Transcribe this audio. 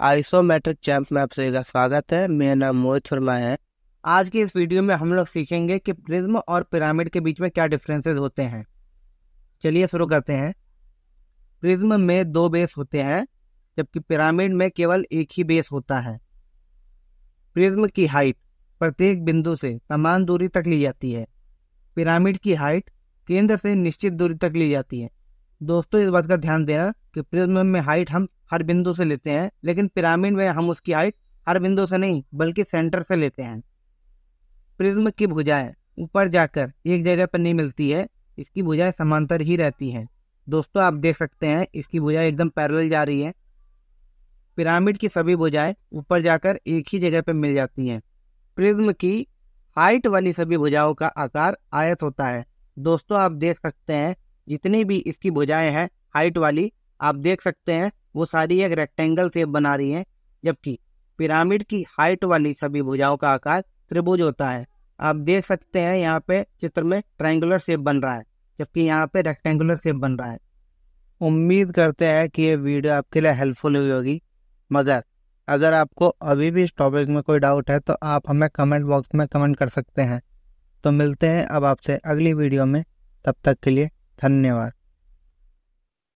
isometric champ में आप सभी का स्वागत है मेरा नाम मोहित शर्मा है आज की इस वीडियो में हम लोग सीखेंगे कि प्रिज्म और पिरामिड के बीच में क्या डिफरेंसेस होते हैं चलिए शुरू करते हैं प्रिज्म में दो बेस होते हैं जबकि पिरामिड में केवल एक ही बेस होता है प्रिज्म की हाइट प्रत्येक बिंदु से समान दूरी तक ली जाती है पिरामिड की हाइट केंद्र से निश्चित दूरी तक ली जाती है दोस्तों इस बात का ध्यान देना कि प्रिज्म में हाइट हम हर बिंदु से लेते हैं लेकिन पिरामिड में हम उसकी हाइट हर बिंदु से नहीं बल्कि सेंटर से लेते हैं प्रिज्म की भुजाएं ऊपर जाकर एक जगह पर नहीं मिलती है इसकी भुजाएं समांतर ही रहती हैं दोस्तों आप देख सकते हैं इसकी भुजाएं एकदम पैरेलल जा रही है पिरामिड की सभी भुजाएं ऊपर जाकर एक ही जगह पर मिल जाती हैं प्रिज्म की हाइट वाली सभी भुजाओं का आकार आयत होता है दोस्तों आप देख सकते हैं जितनी भी इसकी भुजाएं हैं हाइट वाली आप देख सकते हैं वो सारी एक रेक्टेंगल शेप बना रही हैं जबकि पिरामिड की हाइट वाली सभी भुजाओं का आकार त्रिभुज होता है आप देख सकते हैं यहाँ पे चित्र में ट्रायंगुलर शेप बन रहा है जबकि यहाँ पे रेक्टेंगुलर शेप बन रहा है उम्मीद करते हैं कि ये वीडियो आपके लिए हेल्पफुल हुई होगी मगर अगर आपको अभी भी इस टॉपिक में कोई डाउट है तो आप हमें कमेंट बॉक्स में कमेंट कर सकते हैं तो मिलते हैं अब आपसे अगली वीडियो में तब तक के लिए धन्यवाद